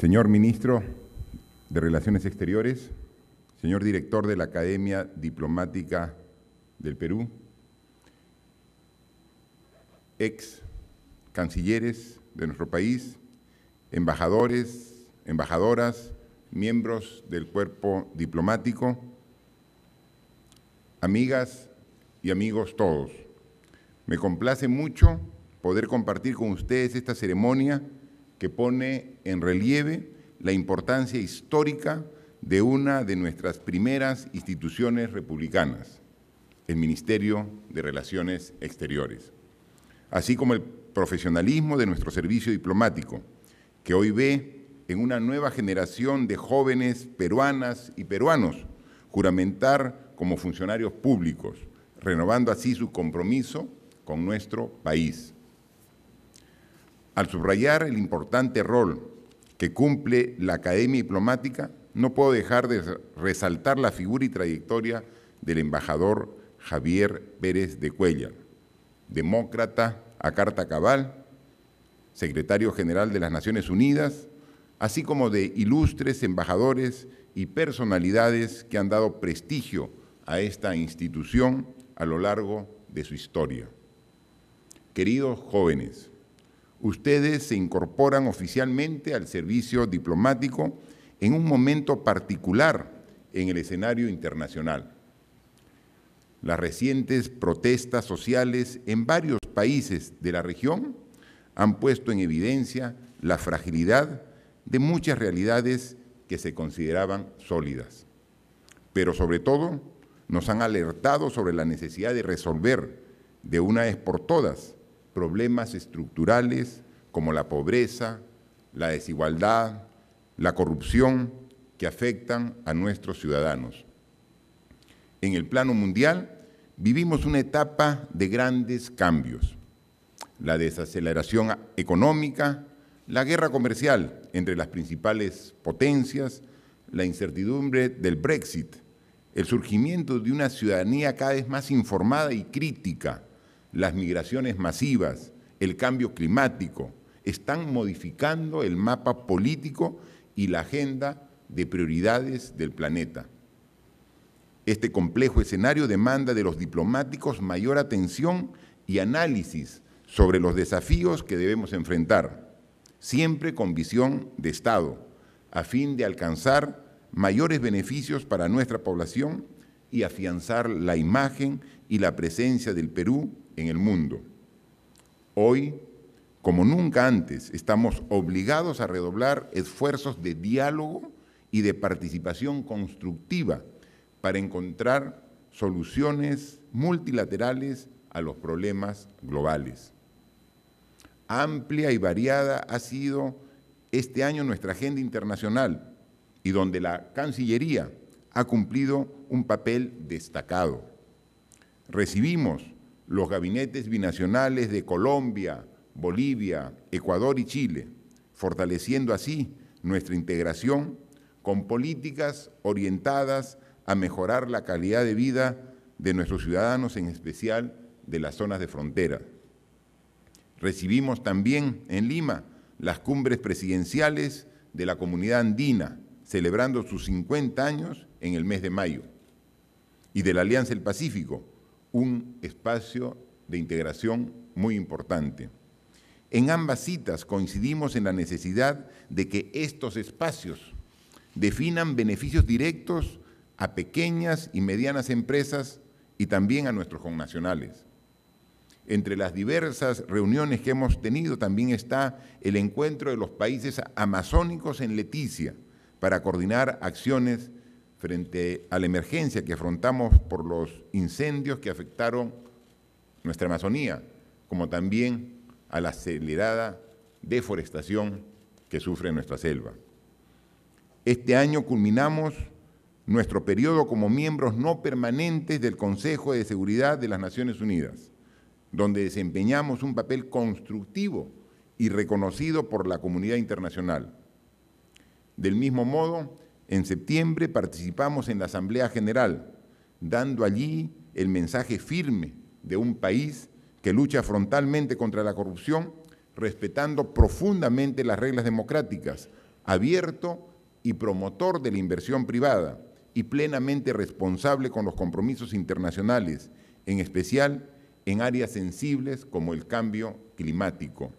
Señor Ministro de Relaciones Exteriores, señor director de la Academia Diplomática del Perú, ex cancilleres de nuestro país, embajadores, embajadoras, miembros del cuerpo diplomático, amigas y amigos todos. Me complace mucho poder compartir con ustedes esta ceremonia que pone en relieve la importancia histórica de una de nuestras primeras instituciones republicanas, el Ministerio de Relaciones Exteriores, así como el profesionalismo de nuestro servicio diplomático, que hoy ve en una nueva generación de jóvenes peruanas y peruanos juramentar como funcionarios públicos, renovando así su compromiso con nuestro país. Al subrayar el importante rol que cumple la Academia Diplomática, no puedo dejar de resaltar la figura y trayectoria del embajador Javier Pérez de Cuellar, demócrata a carta cabal, secretario general de las Naciones Unidas, así como de ilustres embajadores y personalidades que han dado prestigio a esta institución a lo largo de su historia. Queridos jóvenes, ustedes se incorporan oficialmente al servicio diplomático en un momento particular en el escenario internacional. Las recientes protestas sociales en varios países de la región han puesto en evidencia la fragilidad de muchas realidades que se consideraban sólidas. Pero sobre todo, nos han alertado sobre la necesidad de resolver de una vez por todas problemas estructurales como la pobreza, la desigualdad, la corrupción que afectan a nuestros ciudadanos. En el plano mundial vivimos una etapa de grandes cambios. La desaceleración económica, la guerra comercial entre las principales potencias, la incertidumbre del Brexit, el surgimiento de una ciudadanía cada vez más informada y crítica, las migraciones masivas, el cambio climático, están modificando el mapa político y la agenda de prioridades del planeta. Este complejo escenario demanda de los diplomáticos mayor atención y análisis sobre los desafíos que debemos enfrentar, siempre con visión de Estado, a fin de alcanzar mayores beneficios para nuestra población y afianzar la imagen y la presencia del Perú en el mundo. Hoy, como nunca antes, estamos obligados a redoblar esfuerzos de diálogo y de participación constructiva para encontrar soluciones multilaterales a los problemas globales. Amplia y variada ha sido este año nuestra agenda internacional y donde la Cancillería ha cumplido un papel destacado recibimos los gabinetes binacionales de Colombia, Bolivia, Ecuador y Chile, fortaleciendo así nuestra integración con políticas orientadas a mejorar la calidad de vida de nuestros ciudadanos, en especial de las zonas de frontera. Recibimos también en Lima las cumbres presidenciales de la comunidad andina, celebrando sus 50 años en el mes de mayo, y de la Alianza del Pacífico, un espacio de integración muy importante. En ambas citas coincidimos en la necesidad de que estos espacios definan beneficios directos a pequeñas y medianas empresas y también a nuestros connacionales. Entre las diversas reuniones que hemos tenido también está el encuentro de los países amazónicos en Leticia para coordinar acciones frente a la emergencia que afrontamos por los incendios que afectaron nuestra Amazonía, como también a la acelerada deforestación que sufre nuestra selva. Este año culminamos nuestro periodo como miembros no permanentes del Consejo de Seguridad de las Naciones Unidas, donde desempeñamos un papel constructivo y reconocido por la comunidad internacional. Del mismo modo, en septiembre participamos en la Asamblea General, dando allí el mensaje firme de un país que lucha frontalmente contra la corrupción, respetando profundamente las reglas democráticas, abierto y promotor de la inversión privada y plenamente responsable con los compromisos internacionales, en especial en áreas sensibles como el cambio climático.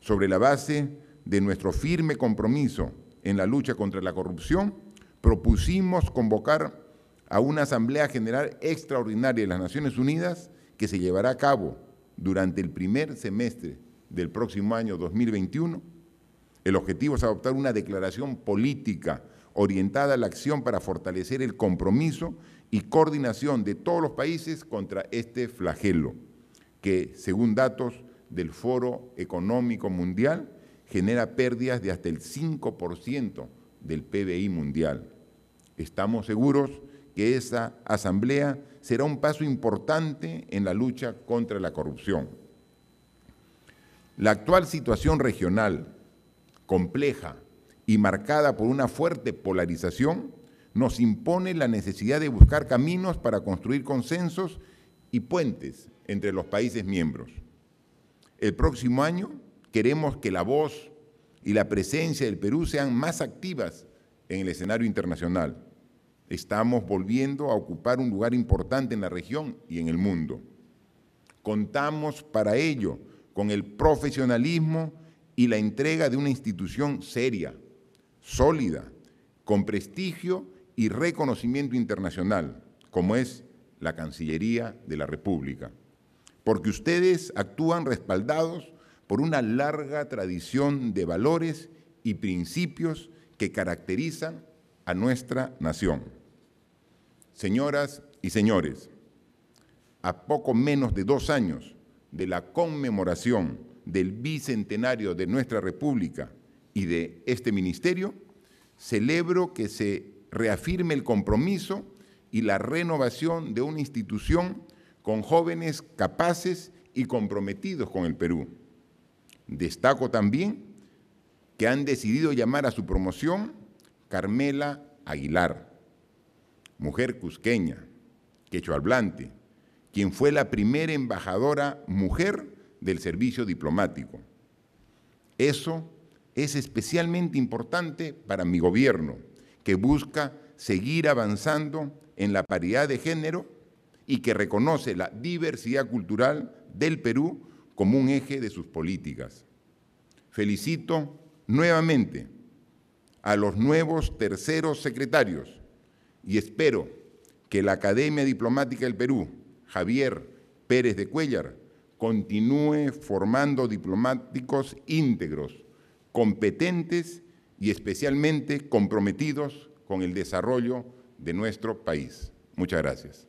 Sobre la base de nuestro firme compromiso en la lucha contra la corrupción, propusimos convocar a una Asamblea General Extraordinaria de las Naciones Unidas que se llevará a cabo durante el primer semestre del próximo año 2021. El objetivo es adoptar una declaración política orientada a la acción para fortalecer el compromiso y coordinación de todos los países contra este flagelo, que según datos del Foro Económico Mundial, genera pérdidas de hasta el 5% del PBI mundial. Estamos seguros que esa asamblea será un paso importante en la lucha contra la corrupción. La actual situación regional, compleja y marcada por una fuerte polarización, nos impone la necesidad de buscar caminos para construir consensos y puentes entre los países miembros. El próximo año Queremos que la voz y la presencia del Perú sean más activas en el escenario internacional. Estamos volviendo a ocupar un lugar importante en la región y en el mundo. Contamos para ello con el profesionalismo y la entrega de una institución seria, sólida, con prestigio y reconocimiento internacional, como es la Cancillería de la República. Porque ustedes actúan respaldados por una larga tradición de valores y principios que caracterizan a nuestra nación. Señoras y señores, a poco menos de dos años de la conmemoración del bicentenario de nuestra República y de este ministerio, celebro que se reafirme el compromiso y la renovación de una institución con jóvenes capaces y comprometidos con el Perú Destaco también que han decidido llamar a su promoción Carmela Aguilar, mujer cusqueña, quechua quien fue la primera embajadora mujer del servicio diplomático. Eso es especialmente importante para mi gobierno, que busca seguir avanzando en la paridad de género y que reconoce la diversidad cultural del Perú como un eje de sus políticas. Felicito nuevamente a los nuevos terceros secretarios y espero que la Academia Diplomática del Perú, Javier Pérez de Cuellar, continúe formando diplomáticos íntegros, competentes y especialmente comprometidos con el desarrollo de nuestro país. Muchas gracias.